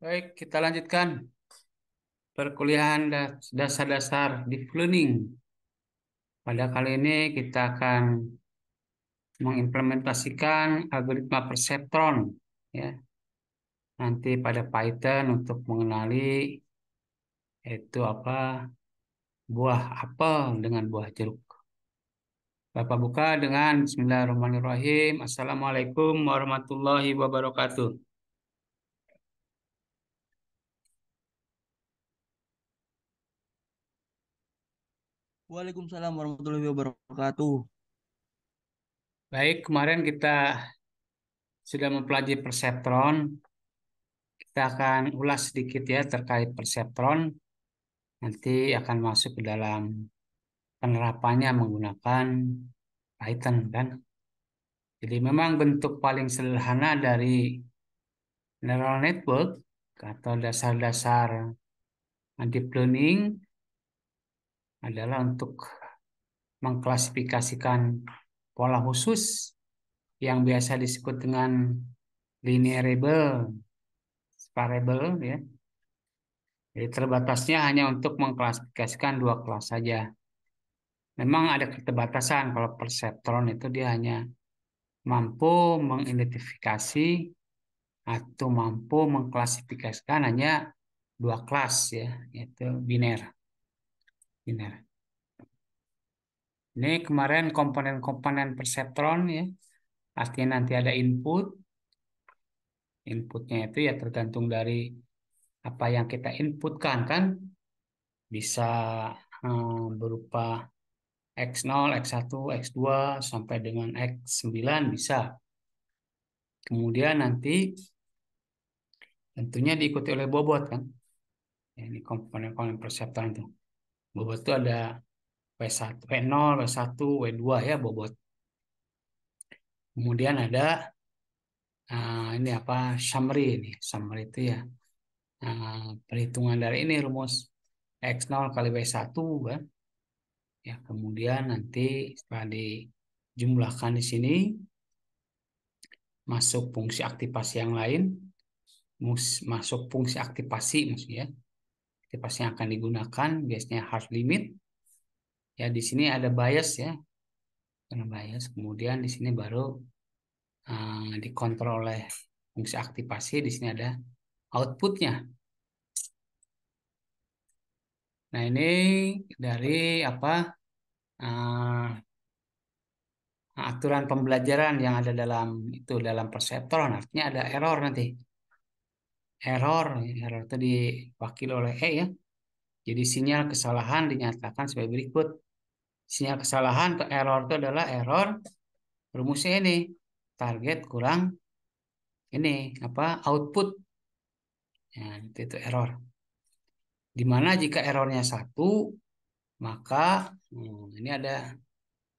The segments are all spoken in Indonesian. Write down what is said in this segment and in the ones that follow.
Baik, kita lanjutkan perkuliahan dasar-dasar deep learning. Pada kali ini kita akan mengimplementasikan algoritma perceptron ya. Nanti pada Python untuk mengenali itu apa buah apel dengan buah jeruk. Bapak buka dengan Bismillahirrahmanirrahim. Assalamualaikum warahmatullahi wabarakatuh. Waalaikumsalam warahmatullahi wabarakatuh. Baik, kemarin kita sudah mempelajari perceptron. Kita akan ulas sedikit ya terkait perceptron. Nanti akan masuk ke dalam penerapannya menggunakan Python kan. Jadi memang bentuk paling sederhana dari neural network atau dasar-dasar deep learning adalah untuk mengklasifikasikan pola khusus yang biasa disebut dengan linearable, separable, ya. Jadi terbatasnya hanya untuk mengklasifikasikan dua kelas saja. Memang ada keterbatasan kalau perceptron itu dia hanya mampu mengidentifikasi atau mampu mengklasifikasikan hanya dua kelas ya, yaitu biner spinner. Ini kemarin komponen-komponen perceptron ya. Artinya nanti ada input. Inputnya itu ya tergantung dari apa yang kita inputkan kan. Bisa hmm, berupa X0, X1, X2 sampai dengan X9 bisa. Kemudian nanti tentunya diikuti oleh bobot kan. ini komponen-komponen perceptron itu. Bobot itu ada W1, W0, W1, W2 ya bobot. Kemudian ada uh, ini apa summary ini, summary itu ya. Uh, perhitungan dari ini rumus X0 kali W1 kan. Ya, kemudian nanti setelah dijumlahkan di sini masuk fungsi aktivasi yang lain masuk fungsi aktivasi maksudnya Kipas yang akan digunakan biasanya hard limit. Ya, di sini ada bias ya. Karena bias, kemudian di sini baru uh, dikontrol oleh fungsi aktivasi. Di sini ada outputnya. Nah, ini dari apa? Uh, aturan pembelajaran yang ada dalam itu dalam perseptor artinya ada error nanti error error itu diwakili oleh e ya jadi sinyal kesalahan dinyatakan sebagai berikut sinyal kesalahan atau error itu adalah error rumusnya ini target kurang ini apa output ya, itu, error dimana jika errornya satu maka hmm, ini ada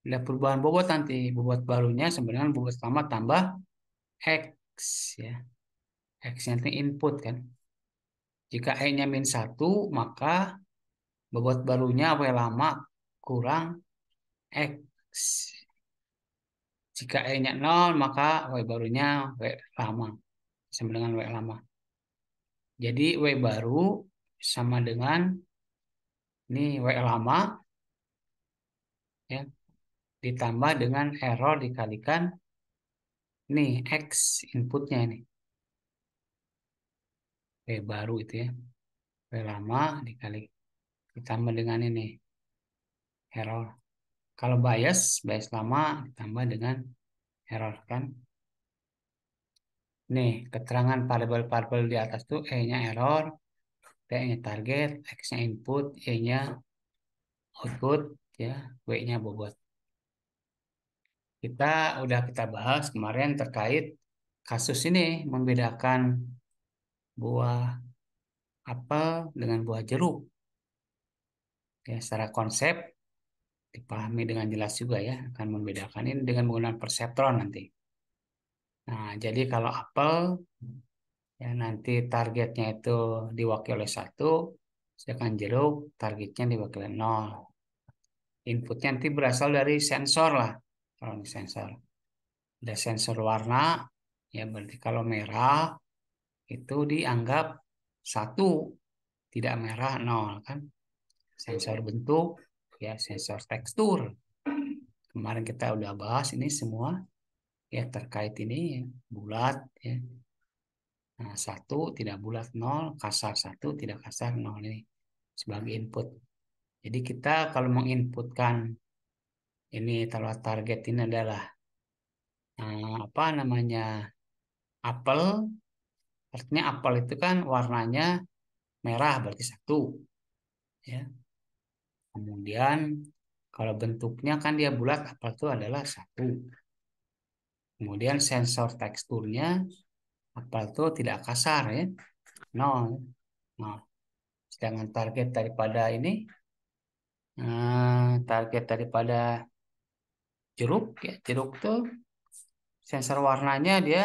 ada perubahan bobot nanti bobot barunya sebenarnya bobot sama tambah x ya X-nya itu input kan. Jika E-nya min 1, maka bobot barunya W lama kurang X. Jika E-nya 0, maka W barunya W lama. Sama dengan W lama. Jadi W baru sama dengan ini W lama ya ditambah dengan error dikalikan nih X inputnya ini. Eh, baru itu ya. V lama dikali ditambah dengan ini. Error. Kalau bias, bias lama ditambah dengan error kan. Nih, keterangan variable-variable di atas tuh E-nya error, T-nya target, X-nya input, E-nya output, ya, W-nya bobot. Kita udah kita bahas kemarin terkait kasus ini membedakan buah apel dengan buah jeruk. Ya, secara konsep dipahami dengan jelas juga ya, akan membedakan ini dengan menggunakan perceptron nanti. Nah, jadi kalau apel ya nanti targetnya itu diwakili oleh satu, sedangkan jeruk targetnya diwakili nol. Inputnya nanti berasal dari sensor lah, kalau sensor. Ada sensor warna, ya berarti kalau merah itu dianggap satu tidak merah nol kan sensor bentuk ya sensor tekstur kemarin kita udah bahas ini semua ya terkait ini ya, bulat ya nah, satu tidak bulat nol kasar satu tidak kasar nol ini sebagai input jadi kita kalau menginputkan ini kalau target ini adalah nah, apa namanya apel Artinya apel itu kan warnanya merah berarti satu. Ya. Kemudian kalau bentuknya kan dia bulat, apel itu adalah satu. Kemudian sensor teksturnya apel itu tidak kasar ya. Nol. Nol. Nah, sedangkan target daripada ini eh, target daripada jeruk ya jeruk tuh sensor warnanya dia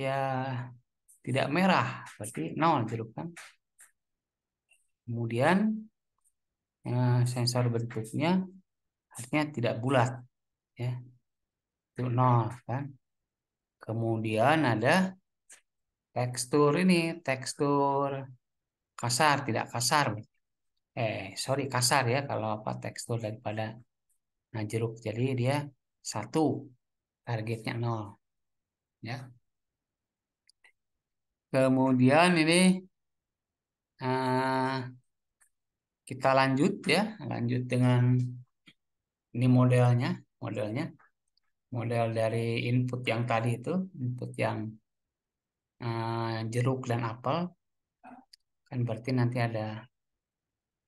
ya tidak merah berarti nol jeruk gitu kan kemudian eh, sensor bentuknya artinya tidak bulat ya itu nol kan kemudian ada tekstur ini tekstur kasar tidak kasar eh sorry kasar ya kalau apa tekstur daripada nah jeruk jadi dia satu targetnya nol ya Kemudian ini uh, kita lanjut ya, lanjut dengan ini modelnya, modelnya. Model dari input yang tadi itu, input yang uh, jeruk dan apel. Kan berarti nanti ada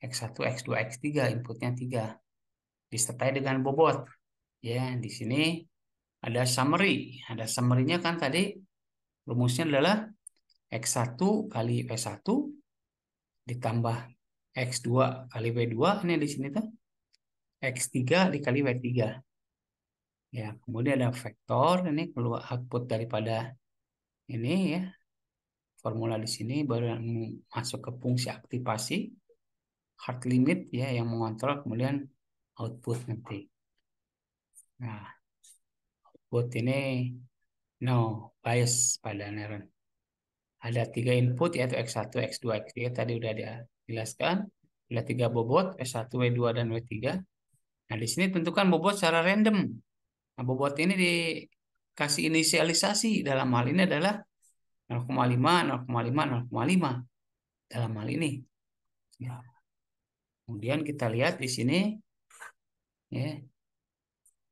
X1, X2, X3, inputnya 3. Disertai dengan bobot. Ya, di sini ada summary. Ada summary-nya kan tadi rumusnya adalah X1 kali W1 ditambah X2 kali W2 ini di sini tuh X3 dikali W3 ya kemudian ada vektor ini keluar output daripada ini ya formula di sini baru masuk ke fungsi aktivasi hard limit ya yang mengontrol kemudian output nanti nah output ini no bias pada neuron ada tiga input yaitu X1, X2, X3 tadi udah dijelaskan. Ada tiga bobot x 1 W2 dan W3. Nah, di sini tentukan bobot secara random. Nah, bobot ini dikasih inisialisasi dalam hal ini adalah 0,5, 0,5, 0,5 dalam hal ini. Ya. Kemudian kita lihat di sini ya.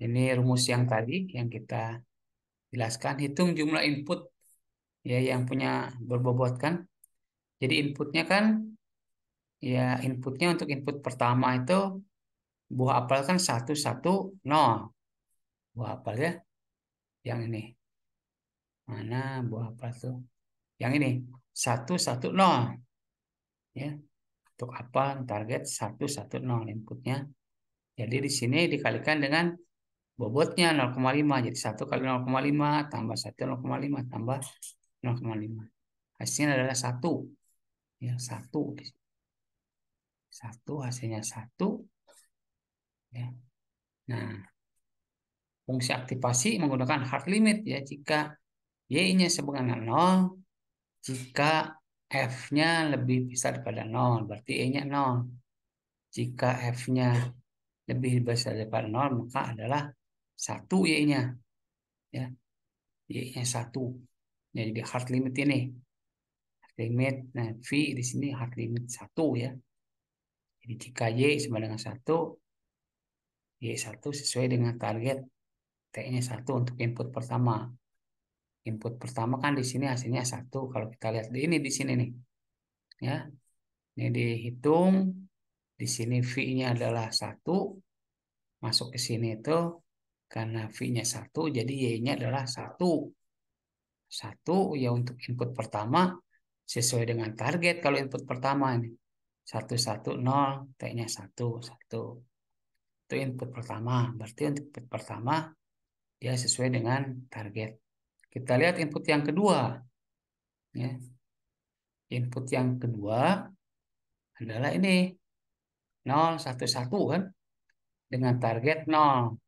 Ini rumus yang tadi yang kita jelaskan hitung jumlah input ya yang punya berbobot kan. Jadi inputnya kan ya inputnya untuk input pertama itu buah apel kan satu satu nol, buah apel ya yang ini mana buah apel tuh yang ini satu satu nol, ya untuk apa target satu satu nol inputnya jadi di sini dikalikan dengan bobotnya 0,5 jadi satu kali 0,5 tambah 1 0,5 tambah 0,5 hasilnya adalah satu ya satu satu hasilnya satu ya nah fungsi aktivasi menggunakan hard limit ya jika y-nya sebagaimana nol jika f-nya lebih besar daripada nol berarti e-nya nol jika f-nya lebih besar daripada nol maka adalah satu y-nya ya y-nya satu ya jadi hard limit ini hard limit nah v di sini hard limit satu ya jadi jika y sama dengan satu y satu sesuai dengan target t nya satu untuk input pertama input pertama kan di sini hasilnya satu kalau kita lihat di ini di sini nih ya ini dihitung di sini v nya adalah satu masuk ke sini itu karena V-nya 1, jadi Y-nya adalah 1. Satu, ya untuk input pertama sesuai dengan target. Kalau input pertama ini, satu satu nol nya satu satu Itu input pertama. Berarti untuk input pertama, ya sesuai dengan target. Kita lihat input yang kedua. Ya. Input yang kedua adalah ini. nol satu satu kan? Dengan target nol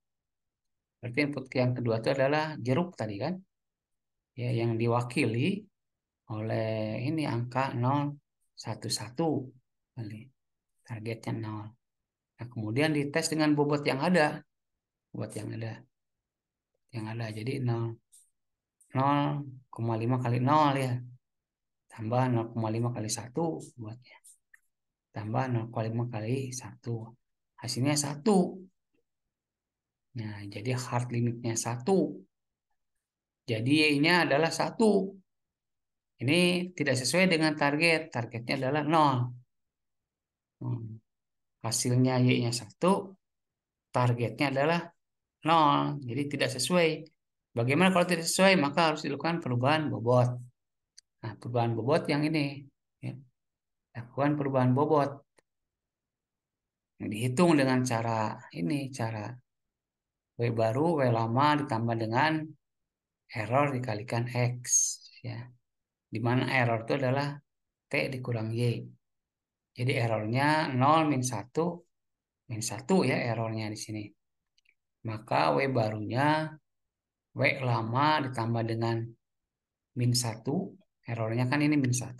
Berarti input yang kedua itu adalah jeruk tadi kan? ya yang diwakili oleh ini angka 1 kali targetnya 0. Nah, kemudian dites dengan bobot yang ada. Bobot yang ada. Yang ada jadi 0 0,5 kali 0 ya. Tambah 0,5 kali 1 buatnya. Tambah 0,5 kali 1. Hasilnya 1. Nah, jadi hard limitnya 1. Jadi Y-nya adalah satu. Ini tidak sesuai dengan target. Targetnya adalah nol. Hmm. Hasilnya Y-nya satu, targetnya adalah nol. Jadi tidak sesuai. Bagaimana kalau tidak sesuai? Maka harus dilakukan perubahan bobot. Nah, perubahan bobot yang ini. Ya. Lakukan perubahan bobot. Yang dihitung dengan cara ini, cara W baru, W lama ditambah dengan error dikalikan X ya. Di mana error itu adalah T dikurang Y. Jadi errornya 0 min 1 min 1 ya errornya di sini. Maka W barunya W lama ditambah dengan min 1. Errornya kan ini min 1.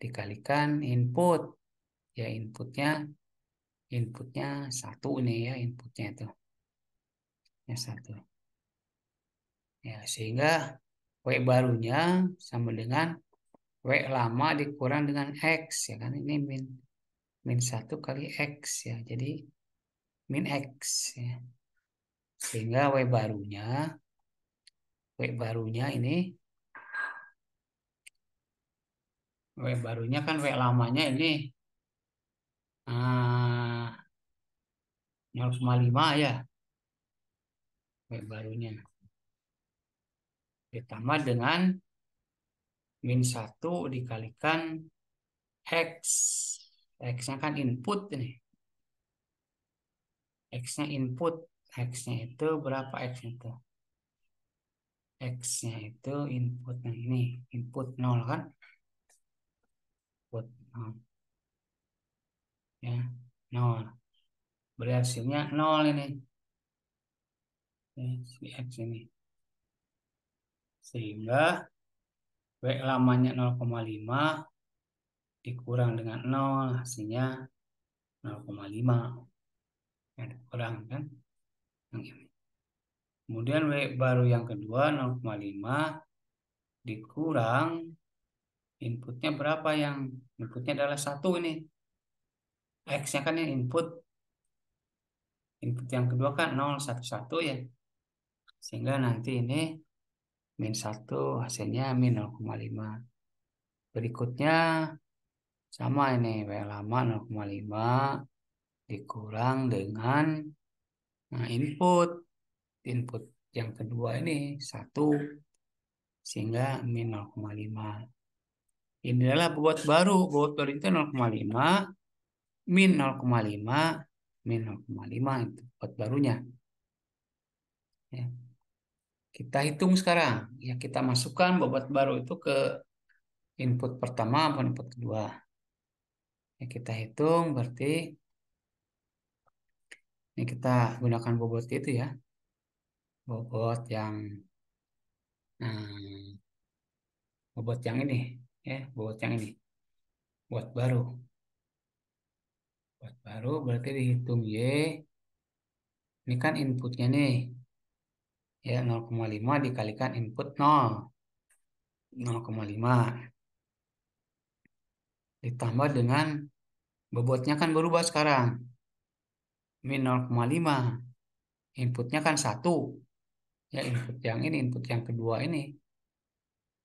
Dikalikan input. Ya inputnya inputnya satu ini ya inputnya itu. Ya satu. Ya, sehingga W barunya sama dengan W lama dikurang dengan X. ya kan Ini min, min 1 kali X. ya Jadi min X. Ya. Sehingga W barunya W barunya ini W barunya kan W lamanya ini uh, eh, 0,5 ya W barunya ditambah dengan min 1 dikalikan X. X-nya kan input ini. X-nya input. X-nya itu berapa X-nya itu? X-nya itu input. Nah ini input 0 kan? Input 0. Ya, 0. Berarti hasilnya 0 ini. Ya, si X ini. Sehingga W lamanya 0,5 dikurang dengan 0 hasilnya 0,5 yang dikurang kan yang kemudian W baru yang kedua 0,5 dikurang inputnya berapa yang inputnya adalah satu ini X nya kan yang input input yang kedua kan 011 ya sehingga nanti ini min 1 hasilnya min 0,5 berikutnya sama ini W lama 0,5 dikurang dengan nah input input yang kedua ini 1 sehingga min 0,5 ini adalah bobot baru bobot baru itu 0,5 min 0,5 min 0,5 itu bobot barunya ya kita hitung sekarang. Ya, kita masukkan bobot baru itu ke input pertama maupun input kedua. Ya, kita hitung berarti ini kita gunakan bobot itu ya. Bobot yang hmm, bobot yang ini ya, bobot yang ini. Bobot baru. Bobot baru berarti dihitung Y. Ini kan inputnya nih ya 0,5 dikalikan input 0 0,5 ditambah dengan bobotnya kan berubah sekarang min 0,5 inputnya kan satu ya input yang ini input yang kedua ini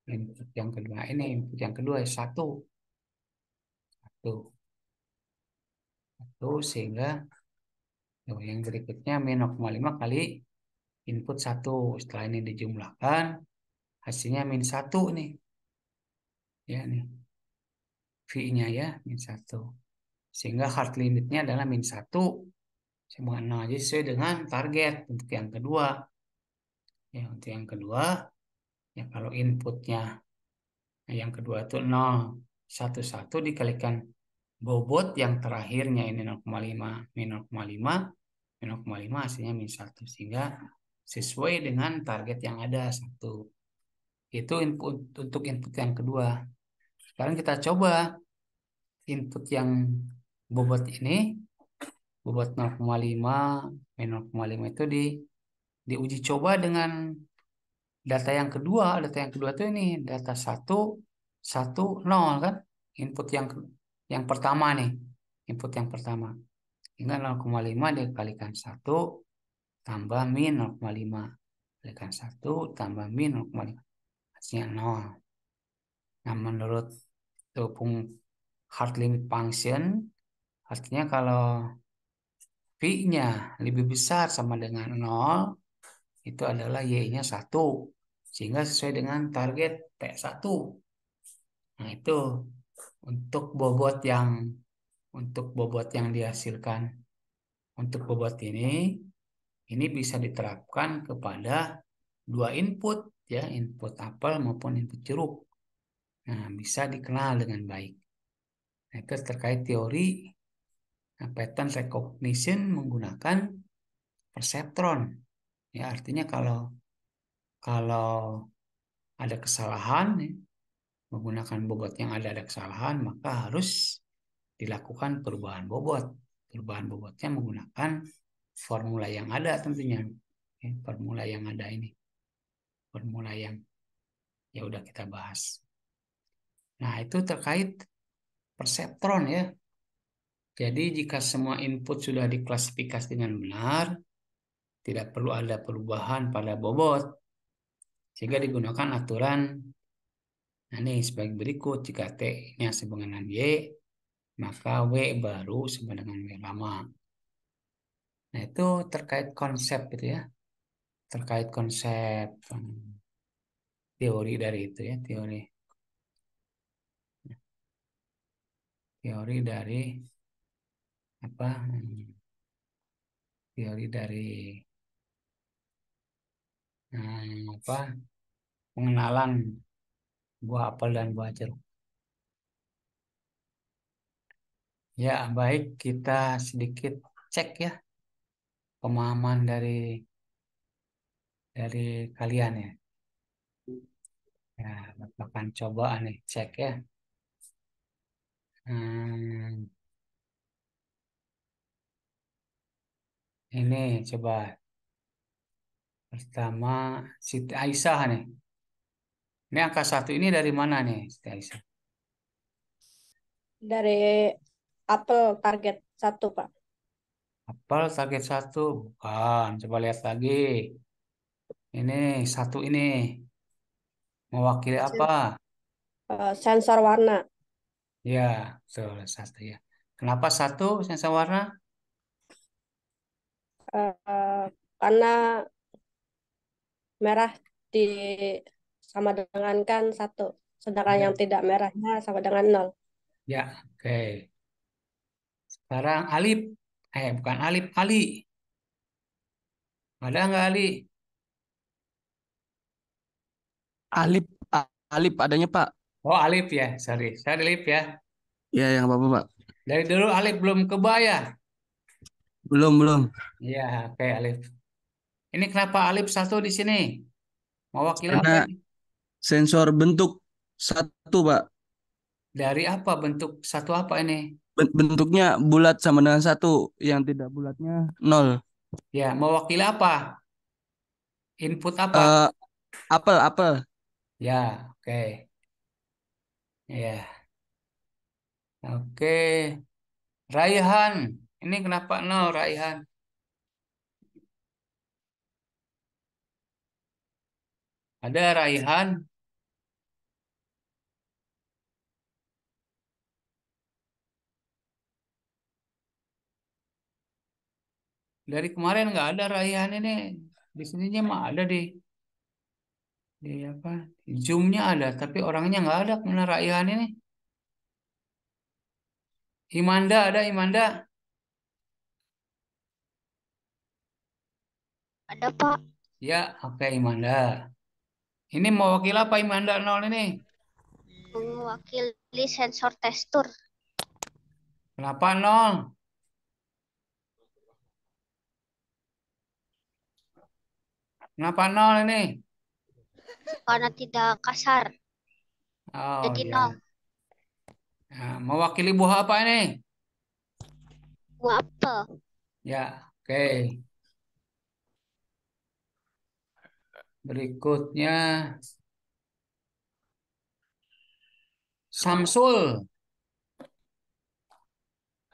input yang kedua ini input yang kedua ya, satu satu satu sehingga oh, yang berikutnya min 0,5 kali input 1. setelah ini dijumlahkan hasilnya min 1 nih ya nih v-nya ya min 1. sehingga hard limitnya adalah min 1. Semua nol aja sesuai dengan target untuk yang kedua ya untuk yang kedua ya kalau inputnya nah, yang kedua itu 0 1 1 dikalikan bobot yang terakhirnya ini 0,5 min 0,5 min 0,5 hasilnya min 1 sehingga sesuai dengan target yang ada satu. Itu input untuk input yang kedua. Sekarang kita coba input yang bobot ini bobot 0,5 minus 0,5 itu di diuji coba dengan data yang kedua data yang kedua itu ini data satu satu nol kan input yang yang pertama nih input yang pertama ingat 0,5 dikalikan satu tambah min 0,5 kalikan 1 tambah min 0,5 hasilnya 0 nah menurut topung hard limit function artinya kalau V-nya lebih besar sama dengan 0 itu adalah Y-nya 1 sehingga sesuai dengan target P1 nah itu untuk bobot yang untuk bobot yang dihasilkan untuk bobot ini ini bisa diterapkan kepada dua input ya input apel maupun input jeruk nah bisa dikenal dengan baik nah, itu terkait teori nah, pattern recognition menggunakan perceptron ya artinya kalau kalau ada kesalahan ya, menggunakan bobot yang ada ada kesalahan maka harus dilakukan perubahan bobot perubahan bobotnya menggunakan formula yang ada tentunya ya, formula yang ada ini formula yang ya udah kita bahas nah itu terkait perceptron ya jadi jika semua input sudah diklasifikasi dengan benar tidak perlu ada perubahan pada bobot sehingga digunakan aturan nah ini sebagai berikut jika t nya sama dengan y maka w baru sama dengan w lama Nah, itu terkait konsep gitu ya. Terkait konsep hmm, teori dari itu ya, teori. Teori dari apa? Hmm, teori dari hmm, apa? Pengenalan buah apel dan buah jeruk. Ya, baik kita sedikit cek ya pemahaman dari dari kalian ya. Ya, akan coba nih cek ya. Hmm. Ini coba pertama Siti Aisyah nih. Ini angka satu ini dari mana nih Siti Aisyah? Dari Apple target satu Pak. Apel target satu bukan. Coba lihat lagi. Ini satu ini mewakili apa? Eh, sensor warna. Ya, betul satu ya. Kenapa satu sensor warna? Uh, karena merah di sama dengan kan satu, sedangkan ya. yang tidak merahnya sama dengan nol. Ya, oke. Okay. Sekarang alif eh bukan Alif Ali ada nggak Ali Alif Alif adanya Pak oh Alif ya sorry saya Alif ya Iya, yang apa apa Pak dari dulu Alif belum kebaya belum belum Iya oke okay, Alif ini kenapa Alif satu di sini mewakili karena apa? sensor bentuk satu Pak dari apa bentuk satu apa ini bentuknya bulat sama dengan satu yang tidak bulatnya nol ya mewakili apa input apa uh, apel apel ya oke okay. ya oke okay. Raihan ini kenapa nol Raihan ada Raihan dari kemarin nggak ada Raihan ini di sininya mah ada di di apa zoomnya ada tapi orangnya nggak ada mana Raihan ini Imanda ada Imanda ada Pak ya oke Imanda ini mau apa Imanda nol ini mewakili sensor tekstur kenapa nol Kenapa nol ini? Karena tidak kasar. Oh, Jadi iya. nol. Nah, mewakili buah apa ini? Buah apa Ya, oke. Okay. Berikutnya Samsul.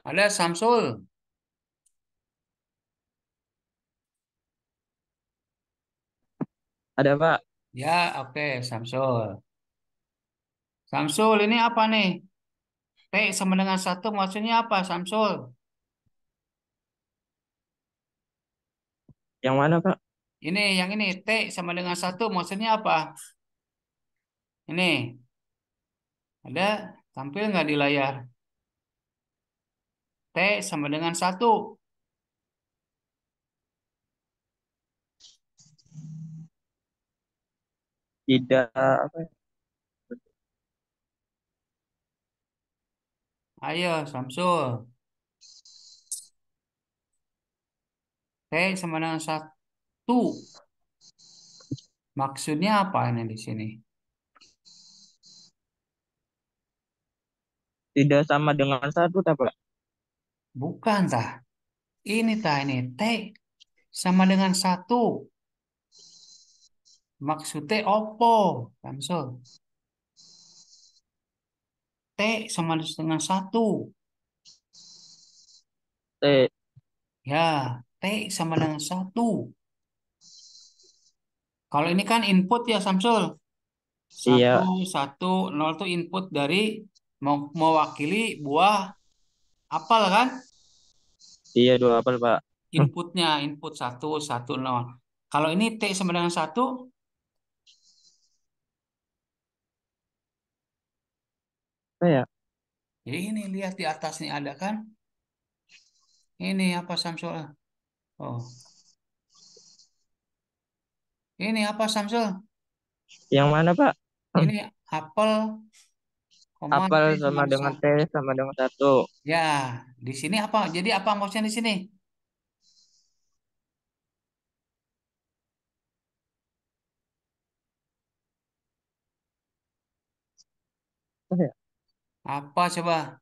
Ada Samsul? Ada Pak. Ya, oke, Samsul. Samsul ini apa nih? T sama dengan satu maksudnya apa, Samsul? Yang mana, Pak? Ini, yang ini. T sama dengan satu maksudnya apa? Ini. Ada tampil nggak di layar? T sama dengan satu. tidak apa ya, Ayo, Samsul. T sama dengan satu. Maksudnya apa ini di sini? Tidak sama dengan satu, tak Bukan, tak. Ini, tak ini. T sama dengan satu. Maksudnya opo, Samsul. T sama setengah satu. T. Ya, T sama dengan satu. Kalau ini kan input ya Samsul. Satu, iya. satu, nol itu input dari mewakili buah apel kan? Iya, dua apel Pak. Inputnya, input satu, satu, nol. Kalau ini T sama dengan satu, Iya. Ya. Jadi ini lihat di atas nih ada kan? Ini apa Samsul? Oh. Ini apa Samsul? Yang mana Pak? Ini apel. Apel sama dengan T sama dengan satu. Ya, di sini apa? Jadi apa maksudnya di sini? Oh, ya. Apa coba?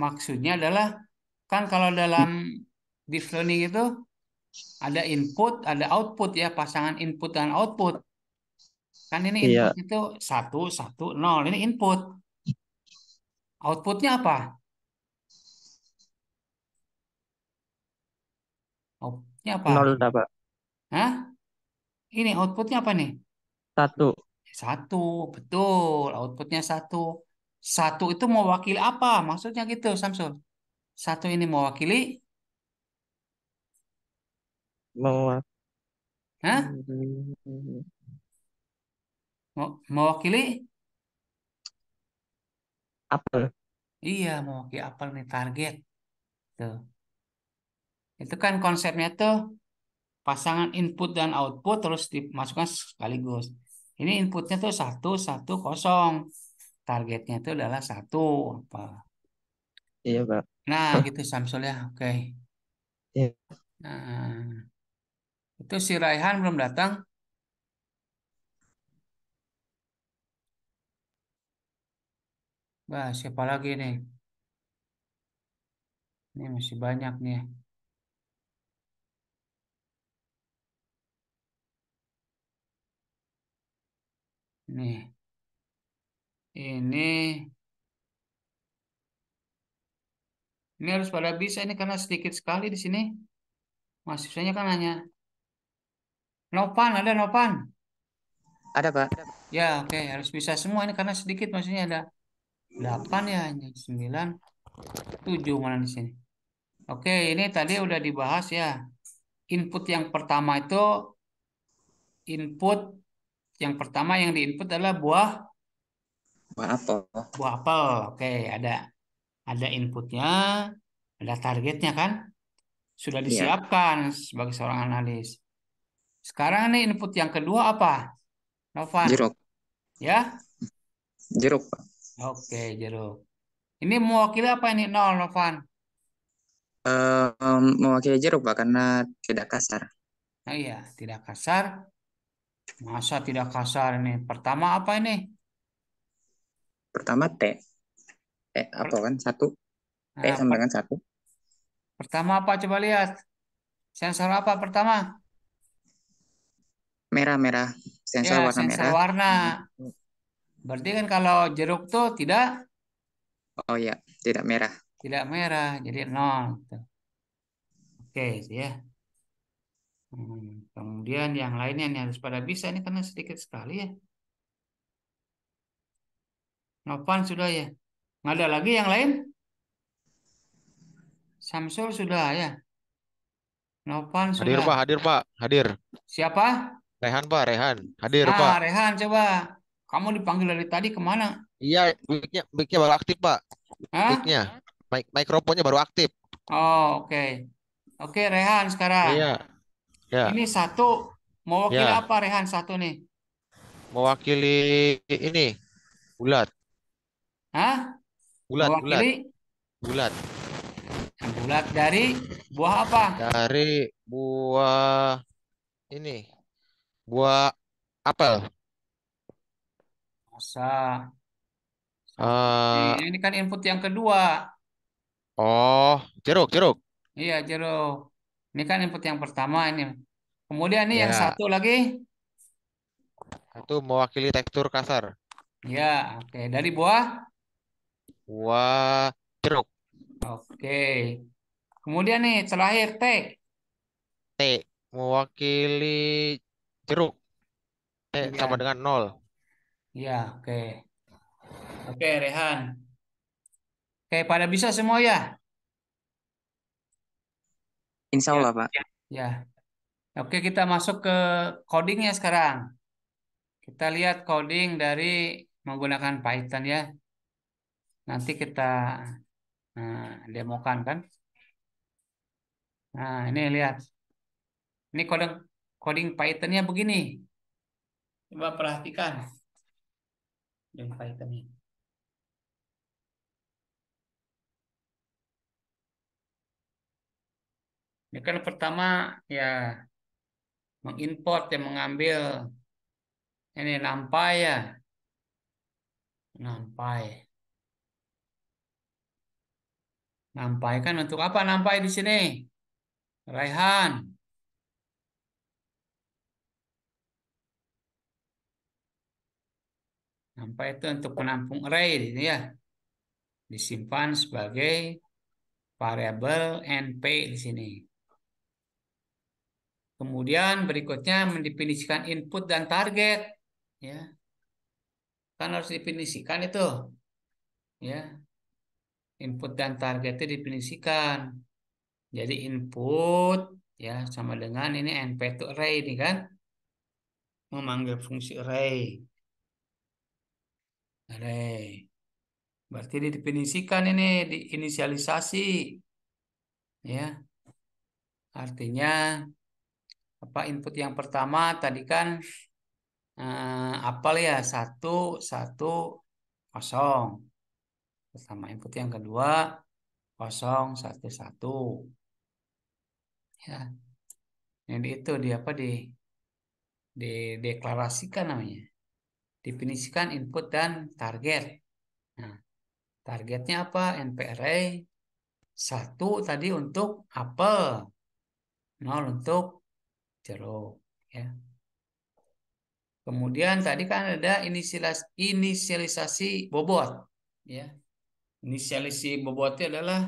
Maksudnya adalah kan kalau dalam deep learning itu ada input, ada output ya, pasangan input dan output. Kan ini iya. input iya. itu satu satu nol ini input. Outputnya apa? Outputnya apa? Nol apa? Hah? Ini outputnya apa nih? Satu. Satu, betul. Outputnya satu. Satu itu mewakili apa? Maksudnya gitu, Samsul. Satu ini mewakili mewakili Hah? mewakili apel. Iya, mewakili apel nih target. Tuh. Itu kan konsepnya tuh pasangan input dan output terus dimasukkan sekaligus. Ini inputnya tuh satu satu kosong targetnya itu adalah satu apa iya pak nah gitu Samsul ya oke okay. iya. nah itu si Raihan belum datang Bah, siapa lagi nih? Ini masih banyak nih. Nih. Ini ini harus pada bisa ini karena sedikit sekali di sini. Mahasiswanya kan hanya Nopan, ada Nopan. Ada, Pak. Ya, oke, okay. harus bisa semua ini karena sedikit maksudnya ada 8 ya, hanya 9, 7 mana di sini. Oke, okay, ini tadi udah dibahas ya. Input yang pertama itu input yang pertama yang diinput adalah buah Buah apel. Buah apel. Oke, ada ada inputnya, ada targetnya kan? Sudah iya. disiapkan ya. sebagai seorang analis. Sekarang nih input yang kedua apa? Novan. Jeruk. Ya? Jeruk, Pak. Oke, jeruk. Ini mewakili apa ini nol, Novan? Uh, um, mewakili jeruk, Pak, karena tidak kasar. Oh iya, tidak kasar. Masa tidak kasar ini? Pertama apa ini? Pertama T. T apa kan? Satu. T nah, sama dengan satu. Pertama apa? Coba lihat. Sensor apa pertama? Merah-merah. Sensor ya, warna sensor merah. warna. Hmm. Berarti kan kalau jeruk tuh tidak? Oh ya, tidak merah. Tidak merah, jadi nol. Oke, ya. Hmm, kemudian yang lainnya nih harus pada bisa ini karena sedikit sekali ya. Novan sudah ya. Nggak ada lagi yang lain? Samsul sudah ya. Novan sudah. Hadir Pak, hadir Pak, hadir. Siapa? Rehan Pak, Rehan. Hadir ah, Pak. Rehan coba. Kamu dipanggil dari tadi kemana? Iya, mic-nya, mic baru aktif Pak. Hah? Mic-nya. Mic mikrofonnya baru aktif. Oh, oke. Okay. Oke, okay, Rehan sekarang. Iya. Ya. Ini satu mewakili ya. apa Rehan satu nih? Mewakili ini bulat. Hah? Bulat, bulat. Kiri? Bulat. bulat dari buah apa? Dari buah ini. Buah apel. Masa. Uh, eh. ini kan input yang kedua. Oh, jeruk, jeruk. Iya, jeruk. Ini kan input yang pertama ini. Kemudian ini ya. yang iya. satu lagi. Satu mewakili tekstur kasar. Iya, oke. Okay. Dari buah? Buah jeruk. Oke. Kemudian nih terakhir T. T mewakili jeruk. T ya. sama dengan nol. Ya, oke. Oke, Rehan. Oke, pada bisa semua ya? Insya Allah, ya. Pak. Ya. Oke, kita masuk ke codingnya sekarang. Kita lihat coding dari menggunakan Python ya nanti kita nah, demokan kan. Nah, ini lihat. Ini kode coding Python-nya begini. Coba perhatikan. Coding Python-nya. Ini kan pertama ya mengimport yang mengambil ini nampai ya nampai Nampai kan untuk apa nampai di sini? Raihan. Nampai itu untuk penampung array ini ya. Disimpan sebagai variabel NP di sini. Kemudian berikutnya mendefinisikan input dan target ya. Kan harus definisikan itu. Ya, input dan targetnya definisikan. Jadi input ya sama dengan ini np to array ini kan memanggil fungsi array. Array. Berarti didefinisikan ini diinisialisasi ya. Artinya apa input yang pertama tadi kan eh, apel ya satu satu kosong pertama input yang kedua 011 ya yang itu di apa di dideklarasikan namanya definisikan input dan target nah targetnya apa NPRA satu tadi untuk apel nol untuk jeruk ya kemudian tadi kan ada inisialis inisialisasi bobot ya Inisialisi bobotnya adalah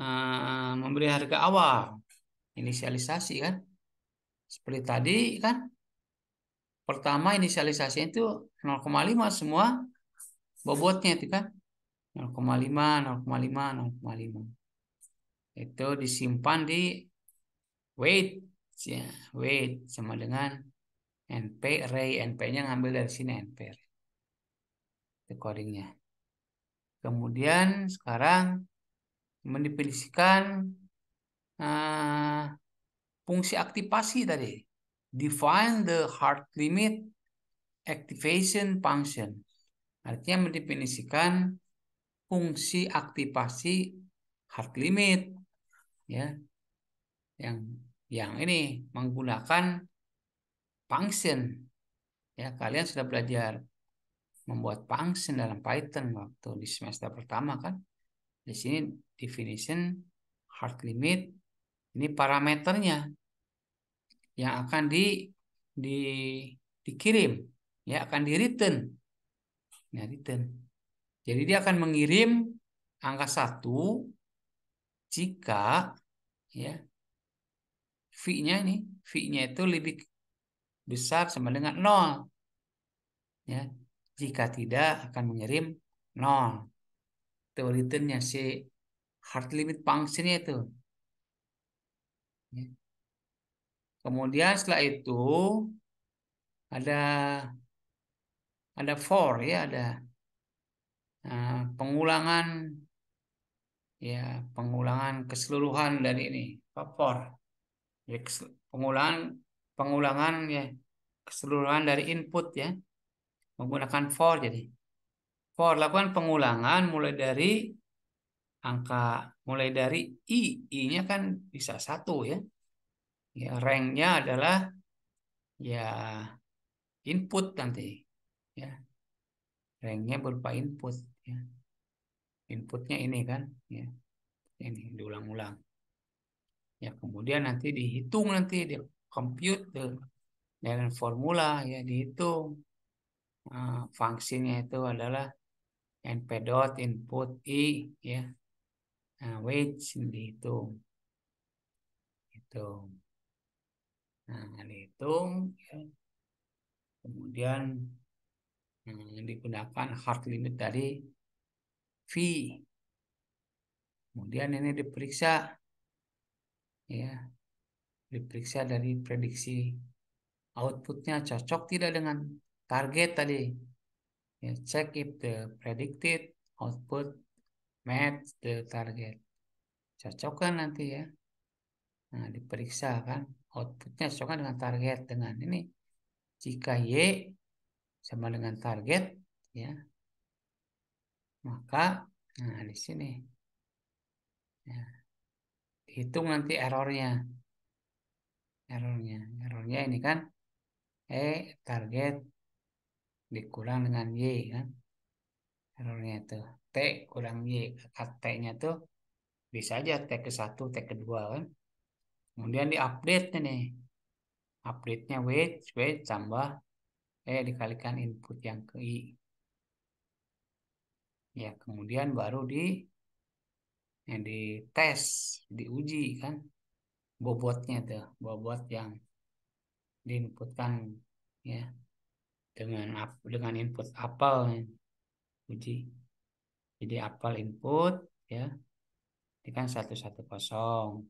uh, memberi harga awal. Inisialisasi kan. Seperti tadi kan. Pertama inisialisasi itu 0,5 semua bobotnya itu kan. 0,5, 0,5, 0,5. Itu disimpan di weight. Ya, weight sama dengan NP array. NP-nya ngambil dari sini NP recordingnya. Kemudian sekarang mendefinisikan uh, fungsi aktivasi tadi. Define the hard limit activation function. Artinya mendefinisikan fungsi aktivasi hard limit ya. Yang yang ini menggunakan function. Ya, kalian sudah belajar membuat function dalam hmm. Python waktu di semester pertama kan. Di sini definition hard limit ini parameternya yang akan di di dikirim ya akan di return. ya return. Jadi dia akan mengirim angka satu jika ya V-nya ini, V-nya itu lebih besar sama dengan 0. Ya, jika tidak, akan mengirim nol. Itu returnnya si hard limit functionnya itu. Ya. Kemudian setelah itu ada ada for ya ada eh, pengulangan ya pengulangan keseluruhan dari ini for pengulangan pengulangan ya keseluruhan dari input ya menggunakan for jadi for lakukan pengulangan mulai dari angka mulai dari i i-nya kan bisa satu ya ya range-nya adalah ya input nanti ya range-nya berupa input ya inputnya ini kan ya ini diulang-ulang ya kemudian nanti dihitung nanti di compute dengan formula ya dihitung Eh, fungsinya itu adalah np dot input i ya nah, wage dihitung hitung nah dihitung ya. kemudian hmm, digunakan hard limit dari v kemudian ini diperiksa ya diperiksa dari prediksi outputnya cocok tidak dengan target tadi. Ya, check if the predicted output match the target. Cocokkan nanti ya. Nah, diperiksa kan outputnya cocokkan dengan target dengan ini. Jika Y sama dengan target ya. Maka nah di sini ya. Dihitung nanti errornya. Errornya, errornya ini kan E target dikurang dengan Y kan errornya itu T kurang Y T-nya tuh bisa aja T ke satu T ke dua kan kemudian di update nih update-nya w w tambah eh dikalikan input yang ke I ya kemudian baru di yang di tes diuji kan bobotnya tuh bobot yang diinputkan ya dengan dengan input apel uji ya. jadi apel input ya ini kan satu satu kosong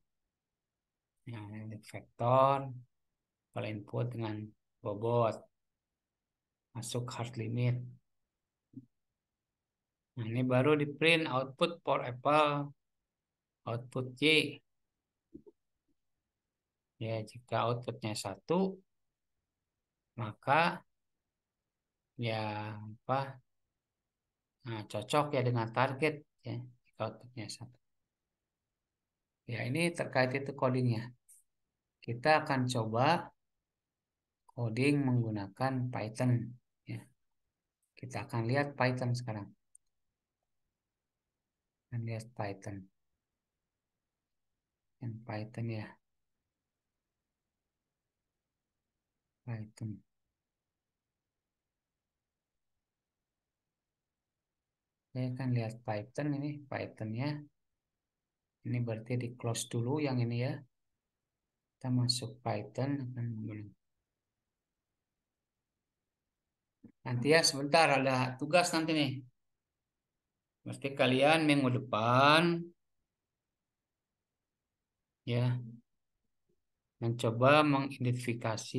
nah ini vektor apel input dengan bobot masuk hard limit nah ini baru di print output for apple output C ya jika outputnya satu maka ya apa nah, cocok ya dengan target ya outputnya satu ya ini terkait itu codingnya kita akan coba coding menggunakan Python ya kita akan lihat Python sekarang akan lihat Python dan Python ya Python saya akan lihat Python ini Pythonnya ini berarti di close dulu yang ini ya kita masuk Python akan nanti ya sebentar ada tugas nanti nih mesti kalian minggu depan ya mencoba mengidentifikasi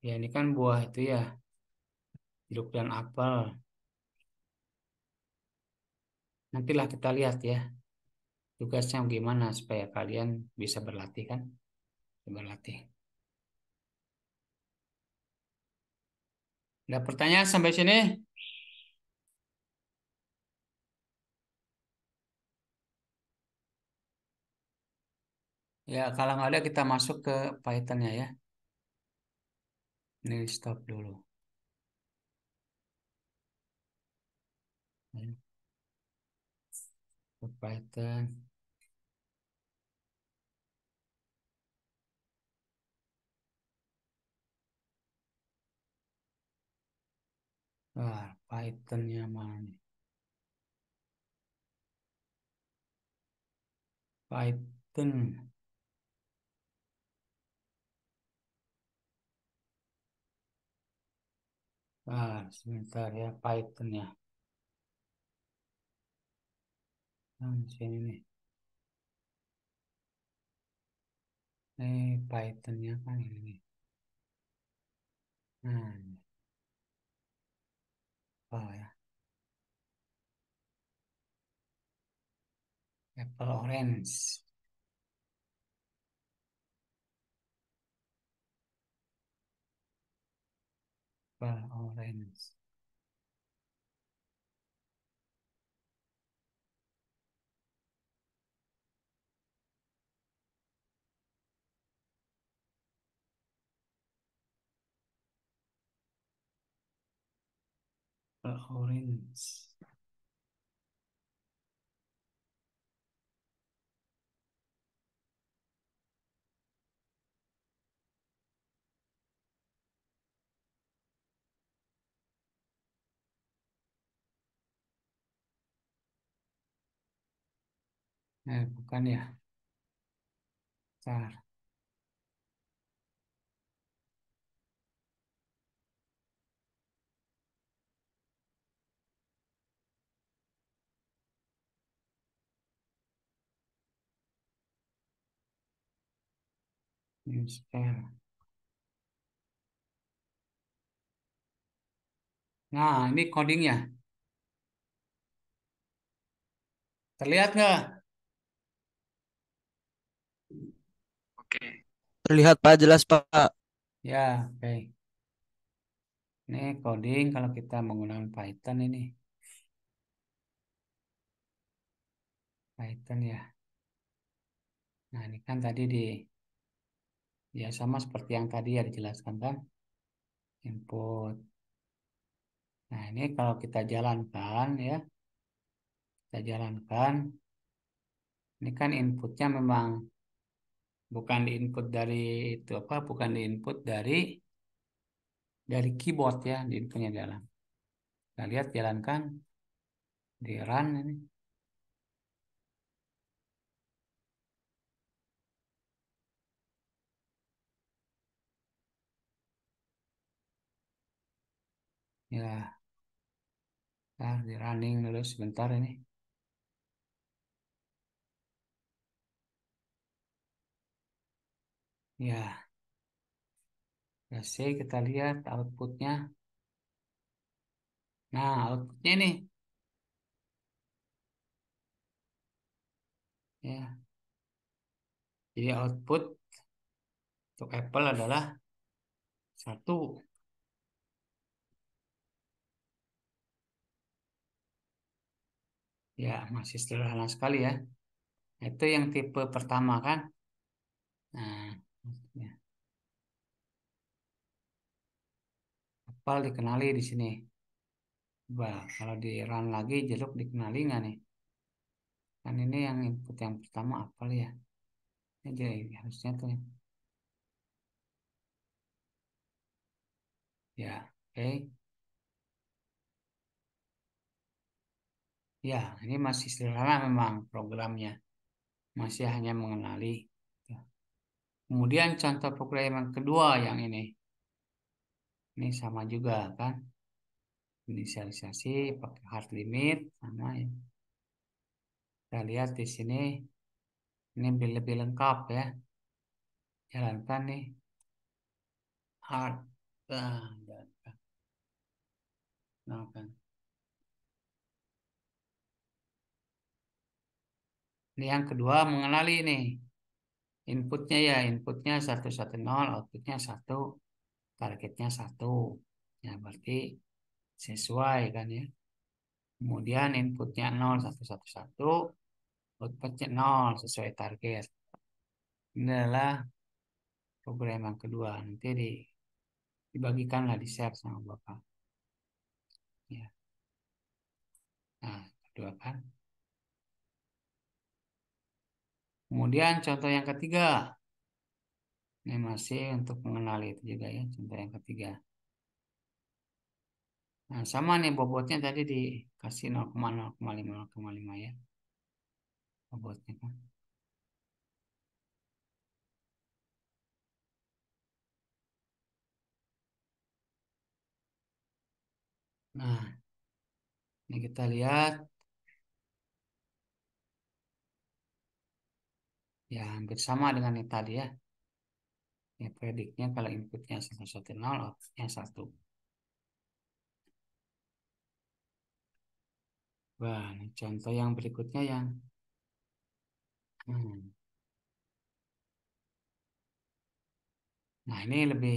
ya ini kan buah itu ya jeruk dan apel. Nantilah kita lihat ya tugasnya gimana supaya kalian bisa berlatih kan? Berlatih. Ada pertanyaan sampai sini? Ya, kalau nggak ada kita masuk ke Python-nya ya. Ini stop dulu. python ah, Pythonnya mana Python ah sebentar ya Python ya sini nih. Ah, eh, Pythonnya kan ini Nah, Apple ya. Apple orange. Apple orange. Corinth. Eh, bukan ya. Bentar. Nah, ini codingnya. Terlihat nggak? Oke. Terlihat, Pak. Jelas, Pak. Ya, oke. Okay. Ini coding kalau kita menggunakan Python ini. Python ya. Nah, ini kan tadi di Ya, sama seperti yang tadi ya dijelaskan kan. Input. Nah, ini kalau kita jalankan ya. Kita jalankan. Ini kan inputnya memang bukan di input dari itu apa, bukan di input dari dari keyboard ya, di inputnya dalam. Kita lihat jalankan di run ini. ya Nah, di running dulu sebentar ini ya selesai kita lihat outputnya nah outputnya ini. ya jadi output untuk Apple adalah satu Ya, masih sederhana sekali ya. Itu yang tipe pertama kan. Nah, maksudnya. dikenali di sini. Bah, kalau di run lagi jeruk dikenali nggak nih? Kan ini yang input yang pertama apal ya. Ini jadi harusnya tuh. Ya, oke. Okay. Ya, ini masih sederhana memang programnya. Masih hanya mengenali. Kemudian contoh program yang kedua yang ini. Ini sama juga kan. Inisialisasi pakai hard limit sama ya. Kita lihat di sini ini lebih lengkap ya. Jalankan nih hard. Nah, nah kan. Ini yang kedua mengenali nih. Inputnya ya, inputnya 110, outputnya 1, targetnya 1. Ya, berarti sesuai kan ya. Kemudian inputnya 0, 111, outputnya 0 sesuai target. Ini adalah program yang kedua. Nanti di, dibagikanlah, di-share sama Bapak. Ya. Nah, kedua kan. Kemudian contoh yang ketiga. Ini masih untuk mengenali itu juga ya, contoh yang ketiga. Nah, sama nih bobotnya tadi dikasih 0,0,5 0,5 ya. Bobotnya kan. Nah, ini kita lihat ya hampir sama dengan yang tadi ya ya prediknya kalau inputnya 110 outputnya 1 wah ini contoh yang berikutnya yang hmm. nah ini lebih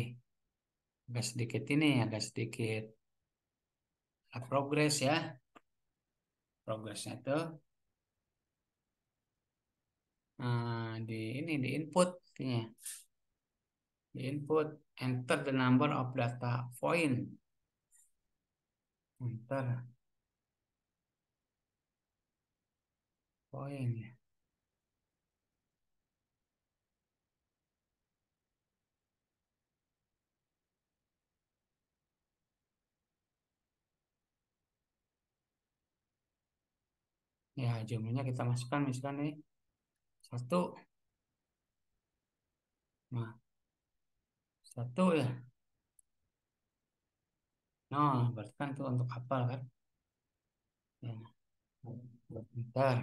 agak sedikit ini agak sedikit ah, progres ya progresnya tuh nah di ini di input ya. di input enter the number of data point enter point ya jumlahnya kita masukkan misalkan nih satu. Nah. Satu ya. nah Berarti kan itu untuk apa kan. Ya. Bentar.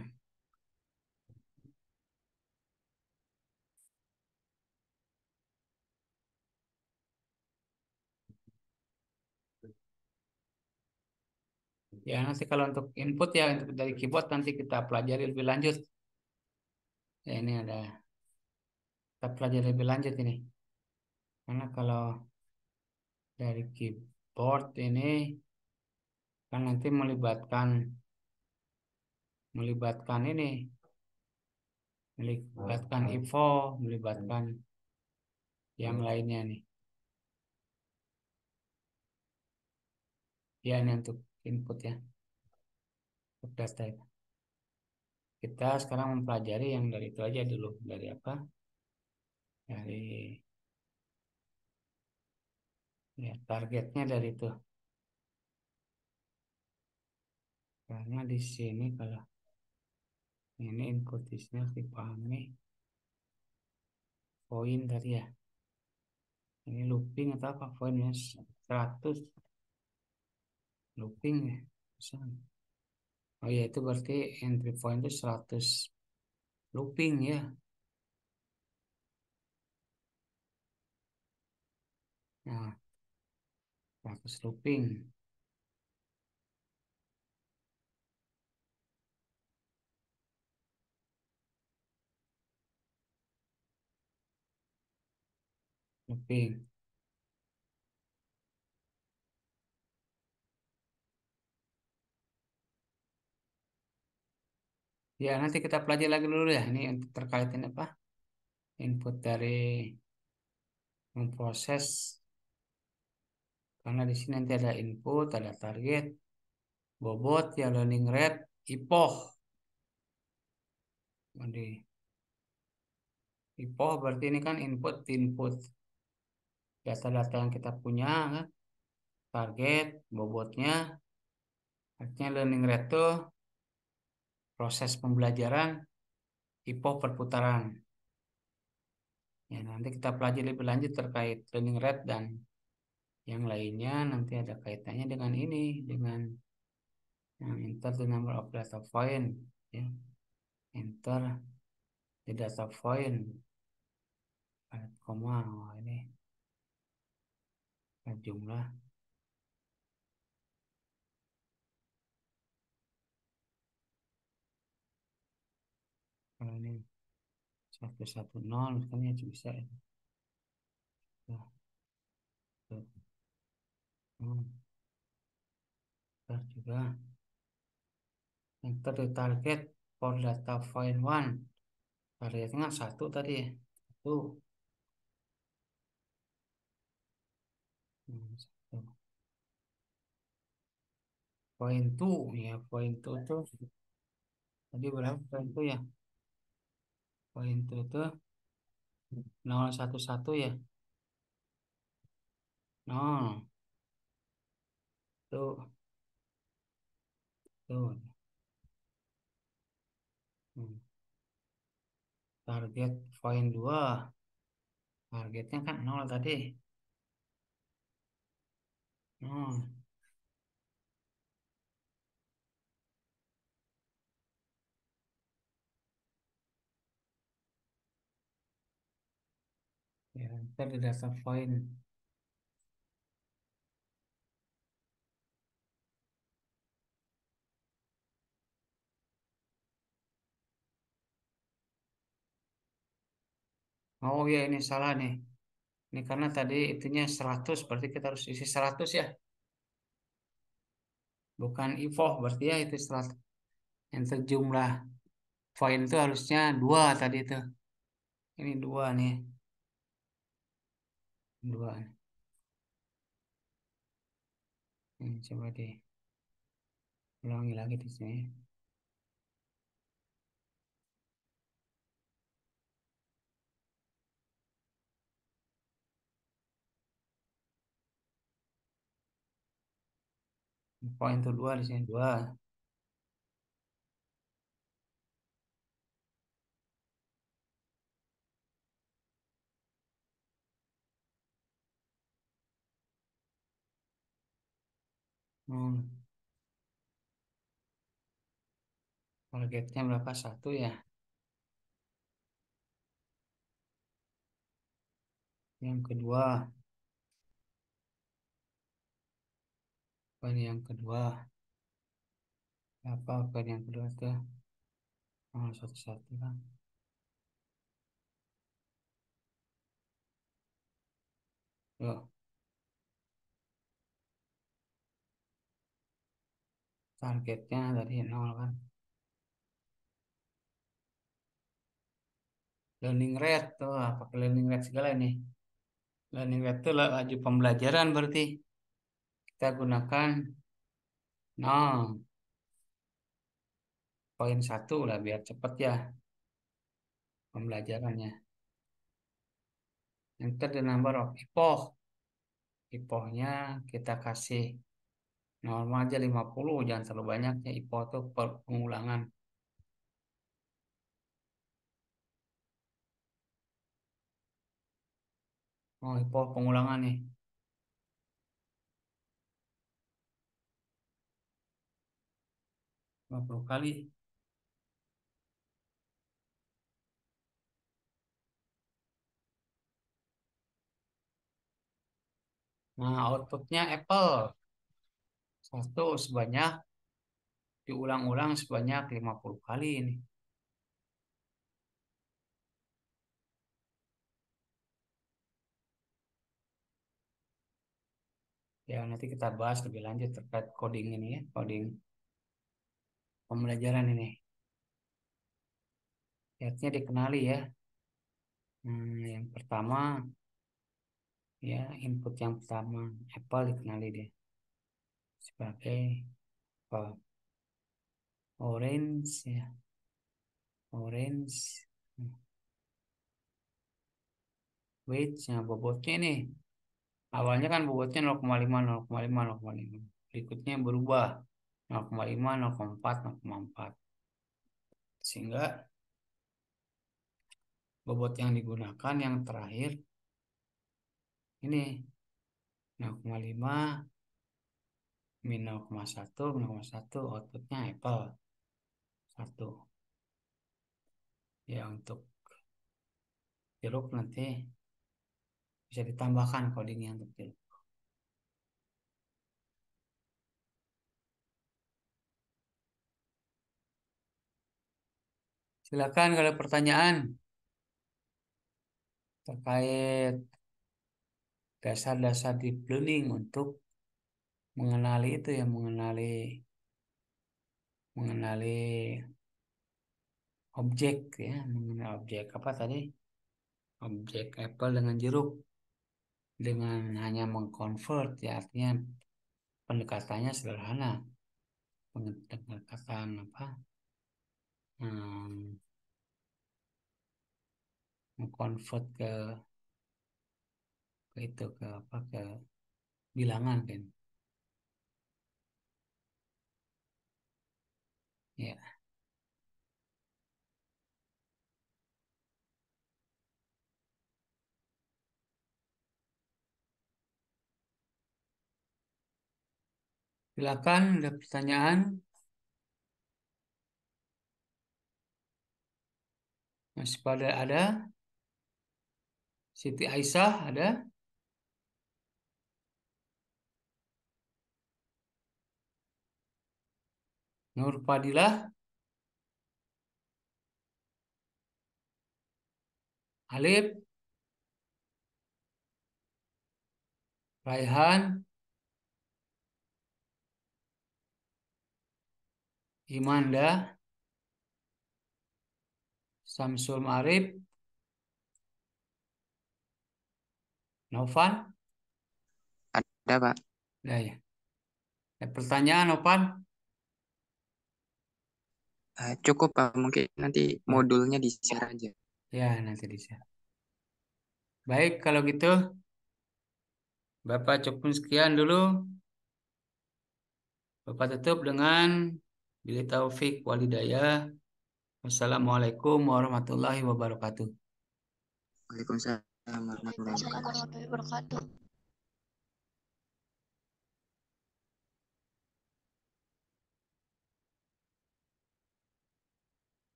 Ya, nanti kalau untuk input ya untuk dari keyboard nanti kita pelajari lebih lanjut ya ini ada kita pelajari lebih lanjut ini karena kalau dari keyboard ini kan nanti melibatkan melibatkan ini melibatkan info melibatkan hmm. yang hmm. lainnya nih ya ini untuk input ya untuk data kita sekarang mempelajari yang dari itu aja dulu dari apa dari ya targetnya dari itu karena di sini kalau ini input harus dipahami poin tadi ya ini looping atau apa poinnya 100 looping ya misalnya Oh ya, itu berarti entry point itu 100 looping ya. Nah, 100 looping. Looping. Okay. Ya, nanti kita pelajari lagi dulu ya. Ini terkait ini apa? Input dari memproses. Karena di sini nanti ada input, ada target, bobot, ya learning rate, ipoh. Jadi, ipoh berarti ini kan input, input. Data-data yang kita punya, kan? target, bobotnya. Artinya learning rate tuh proses pembelajaran IPO perputaran. Ya, nanti kita pelajari lebih lanjut terkait learning rate dan yang lainnya nanti ada kaitannya dengan ini dengan yang enter the number of data point ya enter the data point koma ini jumlah kalau ini satu satu nol misalnya bisa ya. Nah, hmm. Ntar juga enter the target for data point one targetnya satu tadi ya satu hmm, point two ya point two itu tadi berapa point two ya poin itu 1 ya 0 tuh tuh hmm. target poin 2 targetnya kan 0 tadi 0 ya ntar di dasar poin Oh ya ini salah nih. Ini karena tadi itunya 100 berarti kita harus isi 100 ya. Bukan ifoh berarti ya itu 100. Enter jumlah poin itu harusnya dua tadi itu. Ini dua nih dua nah, hmm, coba deh ulangi lagi di sini poin tuh dua di sini dua Hmm, targetnya berapa? Satu ya? Yang kedua, nih yang kedua. Apa apa yang kedua tuh? Oh, satu-satu kan. Loh. targetnya dari nol kan learning rate tuh pakai learning rate segala ini, learning rate tuh laju pembelajaran berarti kita gunakan nol poin satu lah biar cepet ya pembelajarannya enter the number of epoch epochnya kita kasih normal aja 50 jangan terlalu banyak ya IPO itu pengulangan oh IPO pengulangan nih lima puluh kali Nah, outputnya Apple satu sebanyak diulang-ulang sebanyak 50 kali ini. Ya, nanti kita bahas lebih lanjut terkait coding ini ya, coding pembelajaran ini. Artinya dikenali ya. Hmm, yang pertama, ya input yang pertama, Apple dikenali dia sebagai oh, orange ya orange weight ya bobotnya nih awalnya kan bobotnya 0,5 0,5 0,5 berikutnya berubah 0,5 0,4 0,4 sehingga bobot yang digunakan yang terakhir ini 0,5 0,1 0,1 outputnya apple 1 ya untuk jeruk nanti bisa ditambahkan codingnya untuk jeruk silakan kalau pertanyaan terkait dasar-dasar deep learning untuk mengenali itu ya mengenali mengenali objek ya mengenali objek apa tadi objek apple dengan jeruk dengan hanya mengkonvert ya artinya pendekatannya sederhana pendekatan apa hmm, mengkonvert ke ke itu ke apa ke bilangan kan Ya. Silakan ada pertanyaan. Masih pada ada? Siti Aisyah ada? Nur Fadilah Alif Raihan Imanda Samsul Marif Novan ada Pak ada nah, ya ada pertanyaan Novan Uh, cukup Pak, mungkin nanti oh. modulnya di-share aja. Ya, nanti di-share. Baik, kalau gitu Bapak cukup sekian dulu. Bapak tutup dengan Bila Taufik Walidaya. Wassalamualaikum warahmatullahi wabarakatuh. Waalaikumsalam warahmatullahi wabarakatuh.